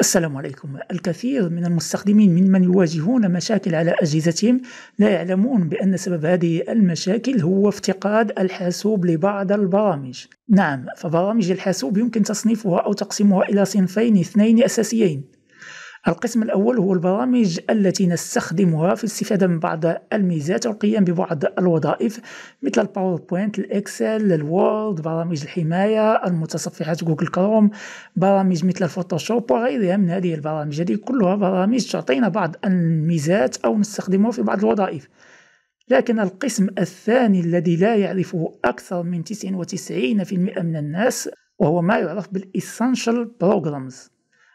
السلام عليكم الكثير من المستخدمين ممن يواجهون مشاكل على أجهزتهم لا يعلمون بأن سبب هذه المشاكل هو افتقاد الحاسوب لبعض البرامج نعم فبرامج الحاسوب يمكن تصنيفها أو تقسيمها إلى صنفين اثنين أساسيين القسم الأول هو البرامج التي نستخدمها في الاستفادة من بعض الميزات والقيام ببعض الوظائف مثل الباوربوينت، الإكسل، الوورد، برامج الحماية، المتصفحات جوجل كروم، برامج مثل الفوتوشوب وغيرها من هذه البرامج هذه كلها برامج تعطينا بعض الميزات أو نستخدمها في بعض الوظائف لكن القسم الثاني الذي لا يعرفه أكثر من 99% من الناس وهو ما يعرف بالإسانشال بروجرامز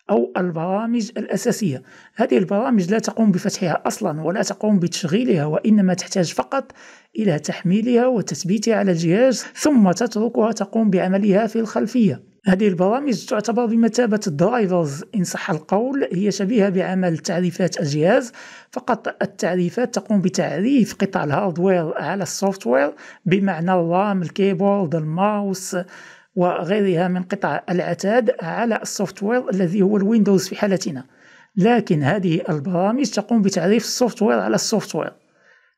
أو البرامج الأساسية هذه البرامج لا تقوم بفتحها أصلا ولا تقوم بتشغيلها وإنما تحتاج فقط إلى تحميلها وتثبيتها على الجهاز ثم تتركها تقوم بعملها في الخلفية هذه البرامج تعتبر بمثابة الدرايفرز إن صح القول هي شبيهة بعمل تعريفات الجهاز فقط التعريفات تقوم بتعريف قطع الهاردوير على السوفتوير بمعنى الرام الكيبورد الماوس وغيرها من قطع العتاد على السوفت وير الذي هو الويندوز في حالتنا لكن هذه البرامج تقوم بتعريف السوفت وير على السوفت وير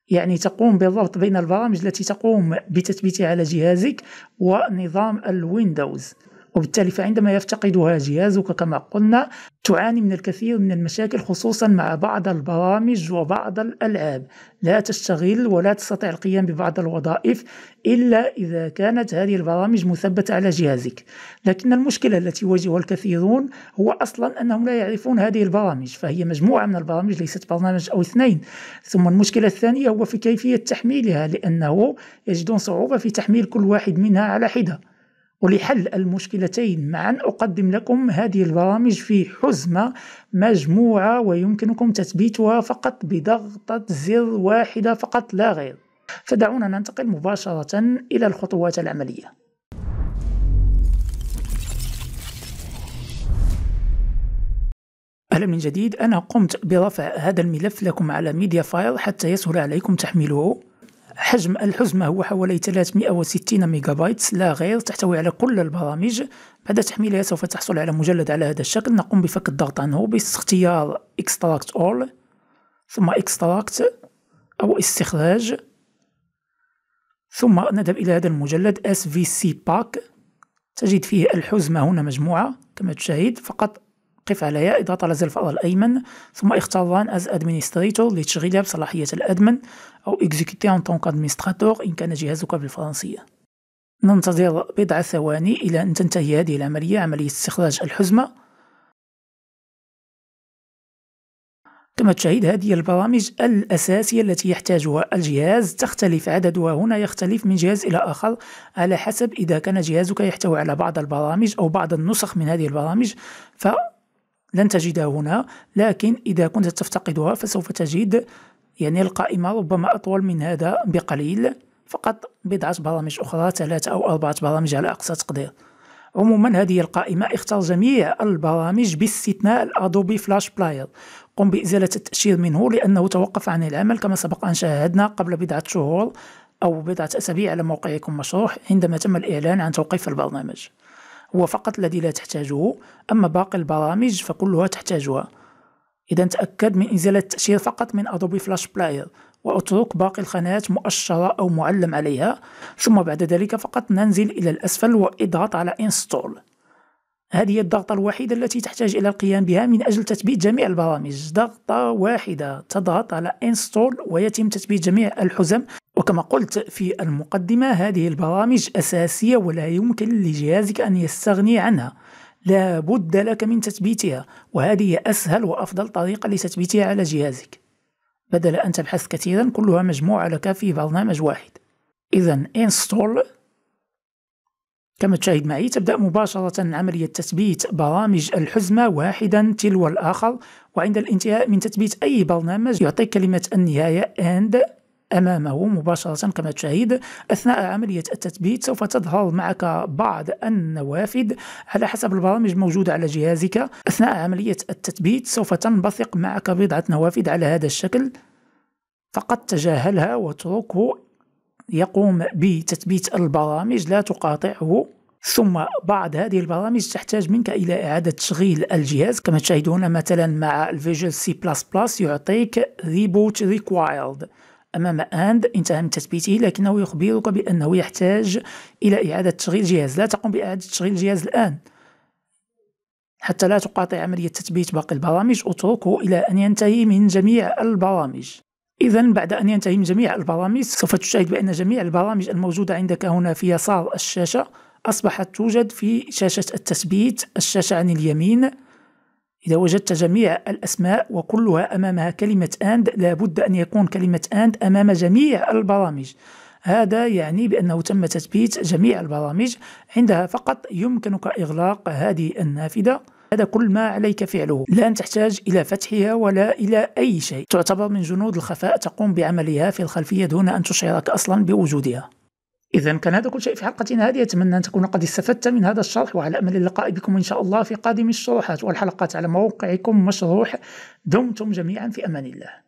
يعني تقوم بالربط بين البرامج التي تقوم بتثبيتها على جهازك ونظام الويندوز وبالتالي فعندما يفتقدها جهازك كما قلنا تعاني من الكثير من المشاكل خصوصا مع بعض البرامج وبعض الألعاب لا تشتغل ولا تستطيع القيام ببعض الوظائف إلا إذا كانت هذه البرامج مثبتة على جهازك لكن المشكلة التي يواجهها الكثيرون هو أصلا أنهم لا يعرفون هذه البرامج فهي مجموعة من البرامج ليست برنامج أو اثنين ثم المشكلة الثانية هو في كيفية تحميلها لأنه يجدون صعوبة في تحميل كل واحد منها على حدة ولحل المشكلتين معا أقدم لكم هذه البرامج في حزمة مجموعة ويمكنكم تثبيتها فقط بضغطة زر واحدة فقط لا غير فدعونا ننتقل مباشرة إلى الخطوات العملية أهلا من جديد أنا قمت برفع هذا الملف لكم على ميديا فايل حتى يسهل عليكم تحميله حجم الحزمة هو حوالي 360 ميجا بايت لا غير تحتوي على كل البرامج بعد تحميلها سوف تحصل على مجلد على هذا الشكل نقوم بفك الضغط عنه باختيار Extract All ثم Extract أو استخراج ثم نذهب إلى هذا المجلد SVC Pack تجد فيه الحزمة هنا مجموعة كما تشاهد فقط قف عليها اضغط على زر الفأر الأيمن ثم اختار ران از ادمنستريتور لتشغيلها بصلاحية الأدمن أو اكزيكوتي ان تونك ادمنستراتور إن كان جهازك بالفرنسية ننتظر بضع ثواني إلى أن تنتهي هذه العملية عملية استخراج الحزمة كما تشاهد هذه البرامج الأساسية التي يحتاجها الجهاز تختلف عددها هنا يختلف من جهاز إلى آخر على حسب إذا كان جهازك يحتوي على بعض البرامج أو بعض النسخ من هذه البرامج ف لن تجدها هنا لكن إذا كنت تفتقدها فسوف تجد يعني القائمة ربما أطول من هذا بقليل فقط بضعة برامج أخرى ثلاثة أو أربعة برامج على أقصى تقدير عموما هذه القائمة اختار جميع البرامج باستثناء الأدوبي فلاش بلاير قم بإزالة التأشير منه لأنه توقف عن العمل كما سبق أن شاهدنا قبل بضعة شهور أو بضعة أسابيع على موقعكم مشروح عندما تم الإعلان عن توقيف البرنامج هو فقط الذي لا تحتاجه أما باقي البرامج فكلها تحتاجها إذا تأكد من إزالة التأشير فقط من أدوبي فلاش بلاير وأترك باقي الخانات مؤشرة أو معلم عليها ثم بعد ذلك فقط ننزل إلى الأسفل واضغط على انستول هذه هي الضغطة الوحيدة التي تحتاج إلى القيام بها من أجل تثبيت جميع البرامج ضغطة واحدة تضغط على انستول ويتم تثبيت جميع الحزم وكما قلت في المقدمة هذه البرامج أساسية ولا يمكن لجهازك أن يستغني عنها لا بد لك من تثبيتها وهذه أسهل وأفضل طريقة لتثبيتها على جهازك بدل أن تبحث كثيرا كلها مجموعة لك في برنامج واحد إذا install كما تشاهد معي تبدأ مباشرة عملية تثبيت برامج الحزمة واحدا تلو الآخر وعند الانتهاء من تثبيت أي برنامج يعطيك كلمة النهاية AND أمامه مباشرة كما تشاهد أثناء عملية التثبيت سوف تظهر معك بعض النوافذ على حسب البرامج الموجودة على جهازك أثناء عملية التثبيت سوف تنبثق معك بضعة نوافذ على هذا الشكل فقط تجاهلها واتركه يقوم بتثبيت البرامج لا تقاطعه ثم بعد هذه البرامج تحتاج منك إلى إعادة تشغيل الجهاز كما تشاهدون مثلا مع الفيجوال سي بلس بلس يعطيك ريبوت ريكوايرد أمام أند انتهى من تثبيته لكنه يخبرك بأنه يحتاج إلى إعادة تشغيل الجهاز لا تقوم بإعادة تشغيل الجهاز الآن حتى لا تقاطع عملية تثبيت باقي البرامج اتركه إلى أن ينتهي من جميع البرامج إذا بعد أن ينتهي من جميع البرامج سوف تشاهد بأن جميع البرامج الموجودة عندك هنا في يسار الشاشة أصبحت توجد في شاشة التثبيت الشاشة عن اليمين إذا وجدت جميع الأسماء وكلها أمامها كلمة أند لابد أن يكون كلمة أند أمام جميع البرامج هذا يعني بأنه تم تثبيت جميع البرامج عندها فقط يمكنك إغلاق هذه النافذة هذا كل ما عليك فعله لا تحتاج إلى فتحها ولا إلى أي شيء تعتبر من جنود الخفاء تقوم بعملها في الخلفية دون أن تشعرك أصلا بوجودها إذا كان هذا كل شيء في حلقة هذه أتمنى أن تكون قد استفدت من هذا الشرح وعلى أمل اللقاء بكم إن شاء الله في قادم الشروحات والحلقات على موقعكم مشروح دمتم جميعا في أمان الله